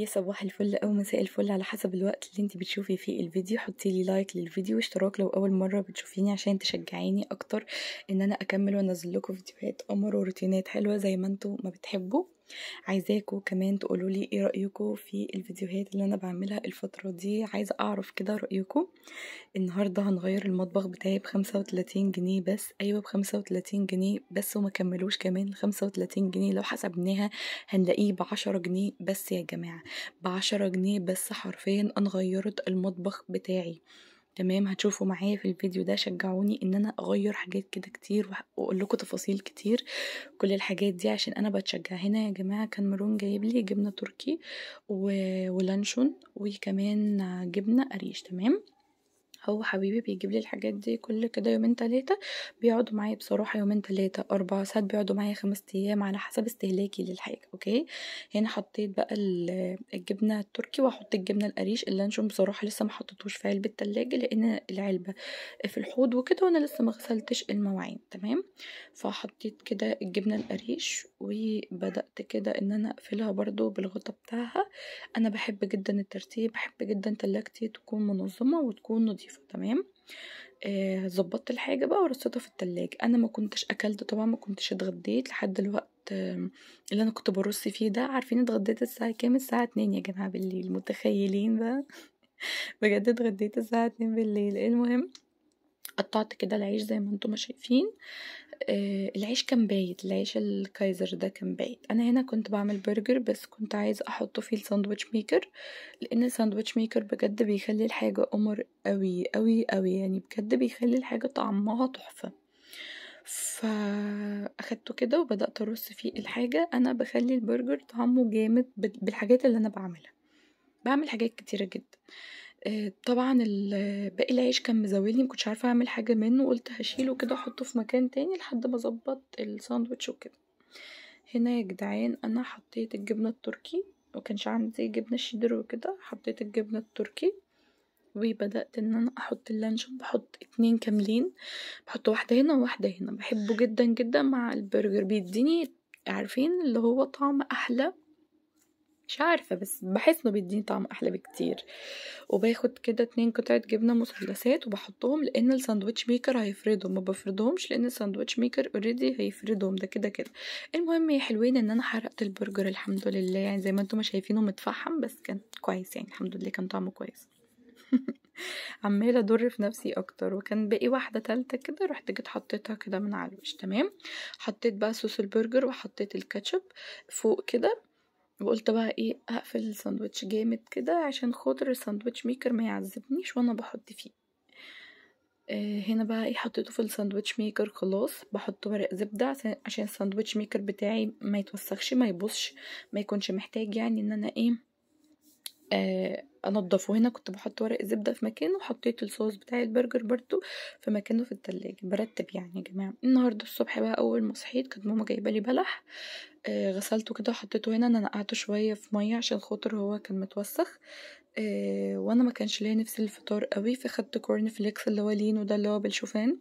يا صباح الفل او مساء الفل على حسب الوقت اللي انت بتشوفي فيه الفيديو حطي لي لايك للفيديو واشتراك لو اول مره بتشوفيني عشان تشجعيني اكتر ان انا اكمل وانزل لكم فيديوهات قمر وروتينات حلوه زي ما انتم ما بتحبوا عايزاكوا كمان تقولوا لي ايه رايكم في الفيديوهات اللي انا بعملها الفتره دي عايزه اعرف كده رايكم النهارده هنغير المطبخ بتاعي ب 35 جنيه بس ايوه ب 35 جنيه بس وما كملوش كمان 35 جنيه لو حسبناها هنلاقيه ب 10 جنيه بس يا جماعه ب 10 جنيه بس حرفيا انا غيرت المطبخ بتاعي تمام هتشوفوا معايا في الفيديو ده شجعوني ان انا اغير حاجات كده كتير واقول لكم تفاصيل كتير كل الحاجات دي عشان انا بتشجع هنا يا جماعه كان مرون جايب لي جبنه تركي و... ولانشون وكمان جبنه قريش تمام هو حبيبي بيجيب لي الحاجات دي كل كده يومين تلاتة بيقعدوا معايا بصراحة يومين تلاتة أربعة ساعات بيقعدوا معايا خمس أيام على حسب استهلاكي للحاجة أوكي هنا حطيت بقى الجبنة التركي وهحط الجبنة القريش اللانشون بصراحة لسه ما حطيتوش في علبة التلاجة لأن العلبة في الحوض وكده وأنا لسه ما غسلتش المواعين تمام فحطيت كده الجبنة القريش وبدأت كده إن أنا أقفلها برضو بالغطا بتاعها أنا بحب جدا الترتيب بحب جدا تلاجتي تكون منظمة وتكون نظيفة تمام آه، ظبطت آه الحاجة بقى ورصيتها في التلاجة أنا ما كنتش أكلت طبعا ما كنتش اتغديت لحد الوقت آه، اللي أنا كنت برص فيه ده عارفين اتغديت الساعة كام الساعة اتنين يا جماعة بالليل متخيلين بقى بجد اتغديت الساعة اتنين بالليل المهم قطعت كده العيش زي ما انتم شايفين آه العيش كان بايت العيش الكايزر ده كان بايت انا هنا كنت بعمل برجر بس كنت عايزه احطه في الساندويتش ميكر لان الساندويتش ميكر بجد بيخلي الحاجه قمر قوي قوي قوي يعني بجد بيخلي الحاجه طعمها تحفه فاخدته كده وبدات ارص فيه الحاجه انا بخلي البرجر طعمه جامد بالحاجات اللي انا بعملها بعمل حاجات كتيره جدا آه، طبعًا ال باقي العيش كان مزاولني ما كنتش عارفة أعمل حاجة منه، قُلت هشيله كده احطه في مكان تاني لحد ما اظبط الساندوتش وكده، هنا يا جدعان أنا حطيت الجبنة التركي وكانش عندي جبنة شيدر وكده، حطيت الجبنة التركي وبدأت إن أنا أحط اللانشون، بحط اتنين كاملين، بحط واحدة هنا وواحدة هنا، بحبه جدًا جدًا مع البرجر بيديني عارفين اللي هو طعم أحلى مش عارفة بس بحس انه بيديني طعم احلى بكتير وباخد كده اتنين قطعة جبنة مثلثات وبحطهم لان الساندوتش ميكر هيفردهم ما بفردهمش لان الساندوتش ميكر اوريدي هيفردهم ده كده كده المهم يا حلوين ان انا حرقت البرجر الحمد لله يعني زي ما انتم شايفينه متفحم بس كان كويس يعني الحمد لله كان طعمه كويس عماله اضر في نفسي اكتر وكان باقي واحده تالته كده رحت جيت حطيتها كده من على الوش تمام حطيت بقى صوص البرجر وحطيت الكاتشب فوق كده وقلت بقى ايه هقفل الساندوتش جامد كده عشان خاطر الساندوتش ميكر ما يعذبنيش وانا بحط فيه آه، هنا بقى ايه حطيته في الساندوتش ميكر خلاص بحط ورق زبدة عشان الساندوتش ميكر بتاعي ما يتوسخش ما يبصش ما يكونش محتاج يعني ان انا ايه آه، انضفه هنا كنت بحط ورق زبده في مكانه وحطيت الصوص بتاع البرجر برضو في مكانه في التلاجة برتب يعني يا جماعه النهارده الصبح بقى اول ما صحيت كانت ماما جايبه لي بلح آه غسلته كده وحطيته هنا انا نقعته شويه في ميه عشان خاطر هو كان متوسخ آه وانا ما كانش ليا نفس الفطار قوي فخدت كورن فليكس اللي هو لينو ده اللي هو بالشوفان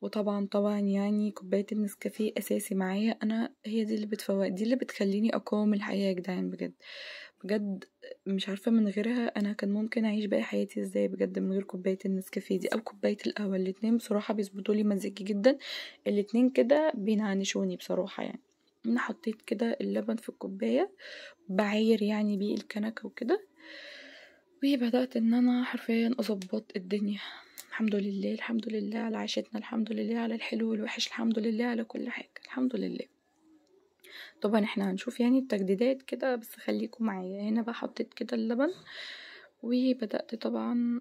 وطبعا طبعا يعني كوبايه النسكافيه اساسي معايا انا هي دي اللي بتفوق دي اللي بتخليني اقاوم الحياه يا جدعان بجد بجد مش عارفة من غيرها أنا كان ممكن أعيش باقي حياتي إزاي بجد من غير كوباية النسكافيه دي أو كوباية القهوة الاتنين بصراحة بيظبطولي مزاجي جدا الاتنين كده بينعنشوني بصراحة يعني أنا حطيت كده اللبن في الكوباية بعاير يعني بيه الكنكة وكده وبدأت إن أنا حرفيا أظبط الدنيا الحمد لله الحمد لله على عيشتنا الحمد لله على الحلو والوحش الحمد لله على كل حاجة الحمد لله طبعا احنا هنشوف يعني التجديدات كده بس خليكم معايا هنا بقى حطيت كده اللبن وبدأت طبعا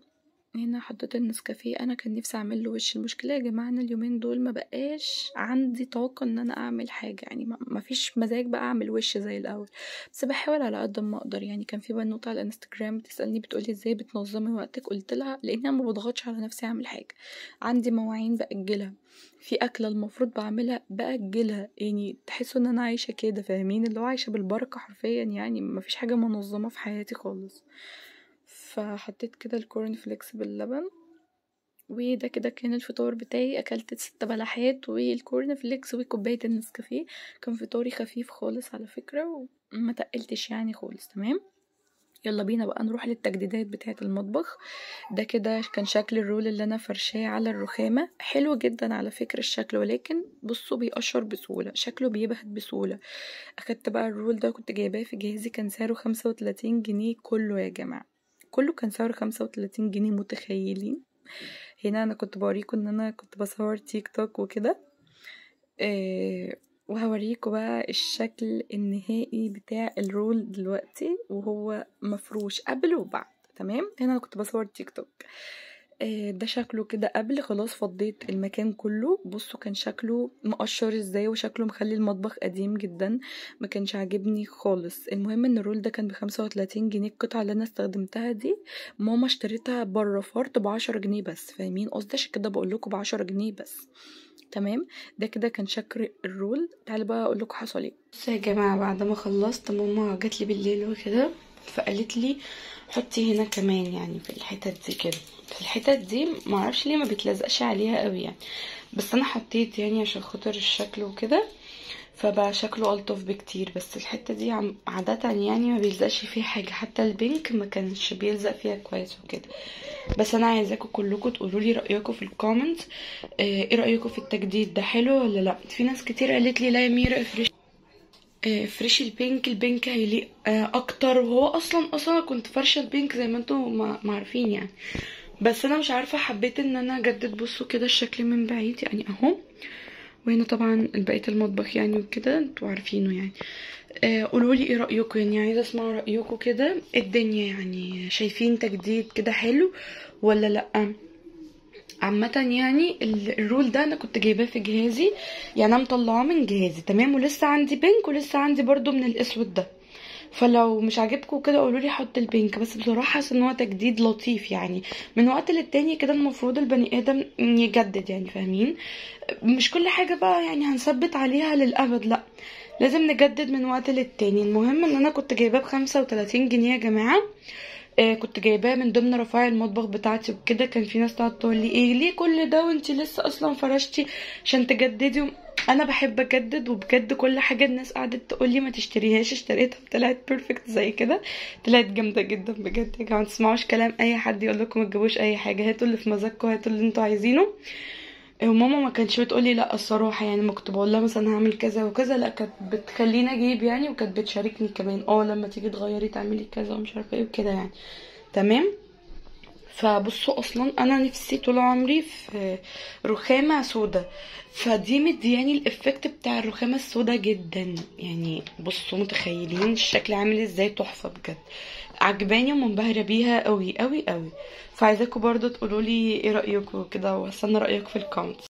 حطيت النسكافيه انا كان نفسي اعمل له وش المشكله يا جماعه انا اليومين دول ما بقاش عندي طاقه ان انا اعمل حاجه يعني ما فيش مزاج بقى اعمل وش زي الاول بس بحاول على قد ما اقدر يعني كان في بنوته على الانستجرام بتسالني بتقولي ازاي بتنظمي وقتك قلت لها لان انا ما بضغطش على نفسي اعمل حاجه عندي مواعين باجلها في اكله المفروض بعملها باجلها يعني تحسوا ان انا عايشه كده فاهمين اللي هو عايشه بالبركه حرفيا يعني مفيش حاجه منظمه في حياتي خالص فحطيت كده الكورن فليكس باللبن وده كده كان الفطار بتاعي اكلت ست بلحات والكورن فليكس وكوبايه النسكافيه كان فطاري خفيف خالص على فكره وما تقلتش يعني خالص تمام يلا بينا بقى نروح للتجديدات بتاعه المطبخ ده كده كان شكل الرول اللي انا فرشاه على الرخامه حلو جدا على فكره الشكل ولكن بصوا بيقشر بسهوله شكله بيبهت بسهوله اخدت بقى الرول ده كنت جايباه في جهازي كان سعره 35 جنيه كله يا جماعه كله كان سعره خمسة وتلاتين جنيه متخيلين هنا انا كنت بوريكم ان انا كنت بصور تيك توك وكده آه، وهوريكم بقى الشكل النهائي بتاع الرول دلوقتي وهو مفروش قبل وبعد تمام هنا انا كنت بصور تيك توك آه، ده شكله كده قبل خلاص فضيت المكان كله بصوا كان شكله مقشر ازاي وشكله مخلي المطبخ قديم جدا ما كانش عاجبني خالص المهم ان الرول ده كان بخمسة وتلاتين جنيه القطعة اللي انا استخدمتها دي ماما اشتريتها بره فرط بعشرة جنيه بس فاهمين قصدي عشان كده بقولكوا بعشرة جنيه بس تمام ده كده كان شكل الرول تعالوا بقى اقول لكم حصل ايه بصوا يا جماعه بعد ما خلصت ماما جاتلي لي بالليل وكده فقالت لي حطي هنا كمان يعني في الحتت دي كده في الحتت دي معرفش ليه ما بتلزقش عليها قوي يعني بس انا حطيت يعني عشان خاطر الشكل وكده فبقى شكله الطف بكتير بس الحته دي عاده يعني ما بيلزقش فيها حاجه حتى البينك ما كانش بيلزق فيها كويس وكده بس انا عايزاكم كلكم تقولوا لي رايكم في الكومنت آه، ايه رايكم في التجديد ده حلو ولا لا في ناس كتير قالت لي لا يا ميرا افرش آه، فريش البينك البينك هيليق آه، اكتر وهو اصلا اصلا كنت فرشه البينك زي ما انتم ما عارفين يعني بس انا مش عارفه حبيت ان انا اجدد بصوا كده الشكل من بعيد يعني اهو وهنا طبعا بقيه المطبخ يعني وكده انتوا عارفينه يعني آه، قولوا لي ايه رايكم يعني عايزه اسمع رايكم كده الدنيا يعني شايفين تجديد كده حلو ولا لا عامة يعني الرول ده انا كنت جايباه في جهازي يعني انا مطلعاه من جهازي تمام ولسه عندي بينك ولسه عندي برضو من الاسود ده فلو مش عاجبكم كده قولوا لي حط البينك بس بصراحه حاسه ان هو تجديد لطيف يعني من وقت للتاني كده المفروض البني ادم يجدد يعني فاهمين مش كل حاجه بقى يعني هنثبت عليها للابد لا لازم نجدد من وقت للتاني المهم ان انا كنت جايباه بخمسة وتلاتين جنيه يا جماعه آه كنت جايباه من ضمن رفاعي المطبخ بتاعتي وكده كان في ناس تقعد تقول لي ايه ليه كل ده وانت لسه اصلا فرشتي عشان تجددي انا بحب اجدد وبجد كل حاجه الناس قعدت تقول لي ما تشتريهاش اشتريتها طلعت بيرفكت زي كده طلعت جامده جدا بجد يا جماعه ما تسمعوش كلام اي حد يقول لكم ما تجيبوش اي حاجه هاتوا اللي في مزاجكم هاتوا اللي انتوا عايزينه وماما إيه، ما كانتش بتقولي لا الصراحه يعني ما كنت بقول لها مثلا هعمل كذا وكذا لا كانت بتخليني اجيب يعني وكانت بتشاركني كمان اه لما تيجي تغيري تعملي كذا ومش عارفه ايه وكده يعني تمام فبصوا اصلا انا نفسي طول عمري في رخامه سودا فدي مدياني الافكت بتاع الرخامه السودا جدا يعني بصوا متخيلين الشكل عامل ازاي تحفه بجد عجباني ومنبهره بيها قوي قوي قوي فعايزاكم برضو تقولولي ايه رايكم كده واستنى رايك في الكومنتس